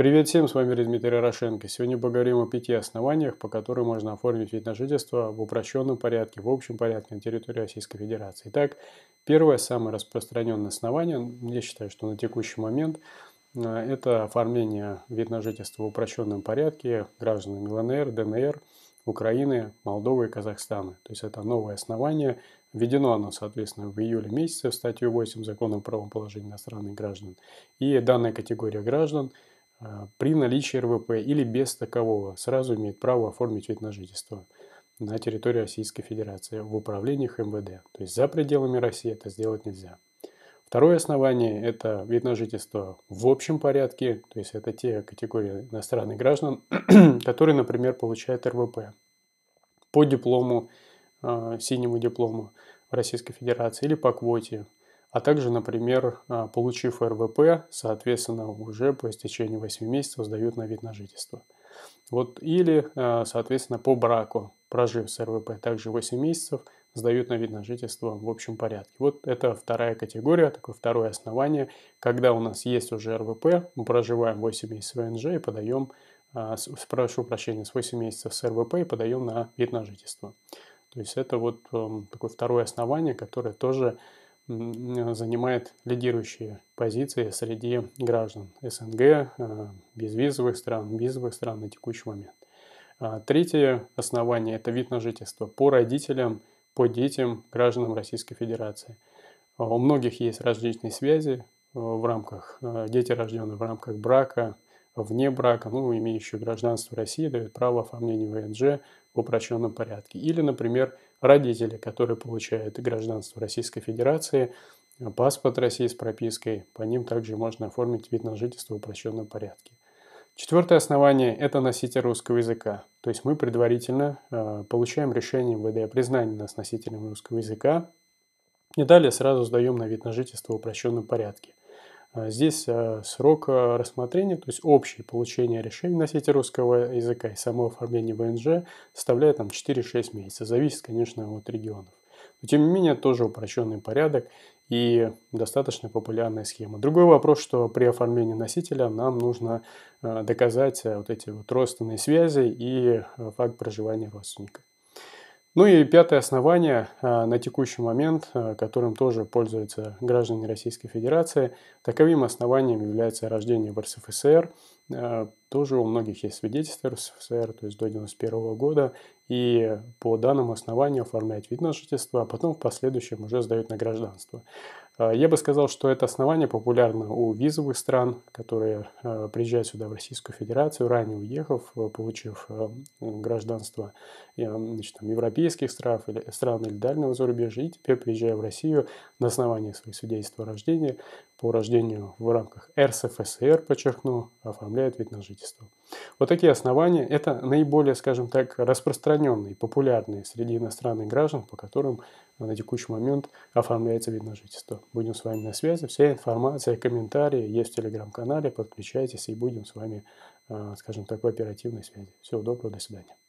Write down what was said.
Привет всем, с вами Дмитрий Ярошенко. Сегодня поговорим о пяти основаниях, по которым можно оформить вид на жительство в упрощенном порядке, в общем порядке на территории Российской Федерации. Итак, первое, самое распространенное основание, я считаю, что на текущий момент, э, это оформление вид на жительство в упрощенном порядке гражданами ЛНР, ДНР, Украины, Молдовы и Казахстана. То есть это новое основание. Введено оно, соответственно, в июле месяце в статью 8 Закона о правом положении иностранных граждан. И данная категория граждан – Э, при наличии РВП или без такового сразу имеет право оформить вид на жительство на территории Российской Федерации в управлениях МВД. То есть за пределами России это сделать нельзя. Второе основание – это вид на жительство в общем порядке, то есть это те категории иностранных граждан, которые, например, получают РВП по диплому, э, синему диплому в Российской Федерации или по квоте а также, например, а, получив РВП, соответственно, уже по истечении 8 месяцев сдают на вид на жительство. Вот, или, а, соответственно, по браку, прожив с РВП также 8 месяцев, сдают на вид на жительство в общем порядке. Вот это вторая категория, такое второе основание, когда у нас есть уже РВП, мы проживаем 8 месяцев НЖ и подаем, а, прошу прощения, с 8 месяцев с РВП и подаем на вид на жительство. То есть это вот эм, такое второе основание, которое тоже занимает лидирующие позиции среди граждан СНГ, э, безвизовых стран, визовых стран на текущий момент. А, третье основание – это вид на жительство по родителям, по детям, гражданам Российской Федерации. А, у многих есть различные связи э, в рамках, э, дети рожденные в рамках брака – вне брака, ну, имеющие гражданство России, дают право оформления ВНЖ в упрощенном порядке. Или, например, родители, которые получают гражданство Российской Федерации, паспорт России с пропиской, по ним также можно оформить вид на жительство в упрощенном порядке. Четвертое основание – это носитель русского языка. То есть мы предварительно э, получаем решение МВД о признании нас носителем русского языка и далее сразу сдаем на вид на жительство в упрощенном порядке. А здесь э, срок э, рассмотрения, то есть общее получение решений носителя русского языка и само оформление ВНЖ составляет там 4-6 месяцев. Зависит, конечно, от регионов. Но, тем не менее, тоже упрощенный порядок и достаточно популярная схема. Другой вопрос, что при оформлении носителя нам нужно э, доказать вот эти вот родственные связи и факт проживания родственника. Ну и пятое основание э, на текущий момент, э, которым тоже пользуются граждане Российской Федерации, таковым основанием является рождение в РСФСР, а, тоже у многих есть свидетельство РСФСР, то есть до 91 года, и по данному основанию оформляет вид на жительство, а потом в последующем уже сдают на гражданство. А, я бы сказал, что это основание популярно у визовых стран, которые а, приезжают сюда, в Российскую Федерацию, ранее уехав, получив гражданство значит, там, европейских стран или, стран или дальнего зарубежья, и теперь, приезжая в Россию на основании своих свидетельства о рождении, по рождению в рамках РСФСР, подчеркну, оформляет вид на жительство. Вот такие основания – это наиболее, скажем так, распространенные, популярные среди иностранных граждан, по которым на текущий момент оформляется вид на жительство. Будем с вами на связи, вся информация, комментарии есть в телеграм-канале, подключайтесь и будем с вами, а, скажем так, в оперативной связи. Всего доброго, до свидания.